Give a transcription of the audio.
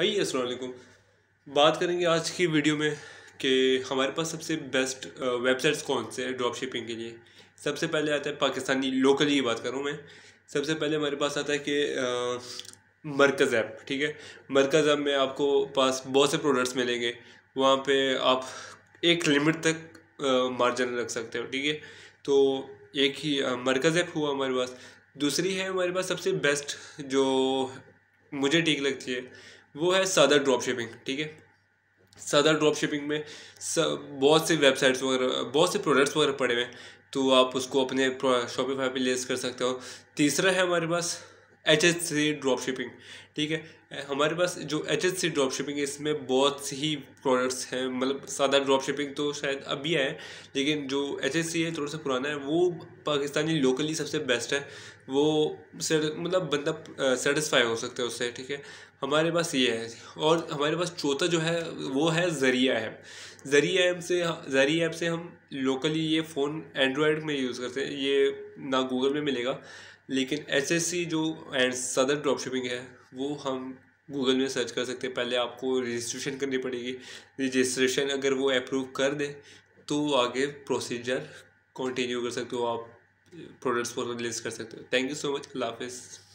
high असलकुम बात करेंगे आज की वीडियो में कि हमारे पास सबसे बेस्ट वेबसाइट्स कौन से हैं ड्रॉप शिपिंग के लिए सबसे पहले आता है पाकिस्तानी लोकली की बात करूँ मैं सबसे पहले हमारे पास आता है कि मरकज़ ऐप ठीक है मरकज़ ऐप में आपको पास बहुत से प्रोडक्ट्स मिलेंगे वहाँ पे आप एक लिमिट तक मार्जिन रख सकते हो ठीक है तो एक ही मरकज़ ऐप हुआ हमारे पास दूसरी है हमारे पास सबसे बेस्ट जो मुझे ठीक लगती है वो है सदर ड्रॉप शिपिंग ठीक है सदर ड्रॉप शिपिंग में बहुत से वेबसाइट्स वगैरह बहुत से प्रोडक्ट्स वगैरह पड़े हुए हैं तो आप उसको अपने शॉपिंग पे लेस कर सकते हो तीसरा है हमारे पास H H C drop shipping ठीक है हमारे पास जो H H C drop shipping है इसमें बहुत सी ही प्रोडक्ट्स हैं मतलब सादा ड्रॉप शिपिंग तो शायद अभी है लेकिन जो एच एच सी है थोड़ा सा पुराना है वो पाकिस्तानी लोकली सबसे बेस्ट है वो मतलब बंदा सेटिस्फाई हो सकता है उससे ठीक है हमारे पास ये है और हमारे पास चौथा जो है वो है ज़रिया ऐप ज़रिया ऐप से ज़रिया ऐप से हम लोकली ये फ़ोन एंड्रॉयड में यूज़ करते हैं ये ना गूगल में मिलेगा लेकिन एस एस सी जो एंड सदर ड्रॉप शिपिंग है वो हम गूगल में सर्च कर सकते हैं पहले आपको रजिस्ट्रेशन करनी पड़ेगी रजिस्ट्रेशन अगर वो अप्रूव कर दें तो आगे प्रोसीजर कंटिन्यू कर सकते हो आप प्रोडक्ट्स पर रिलीज कर सकते हो थैंक यू सो मच अल्लाह हाफिज़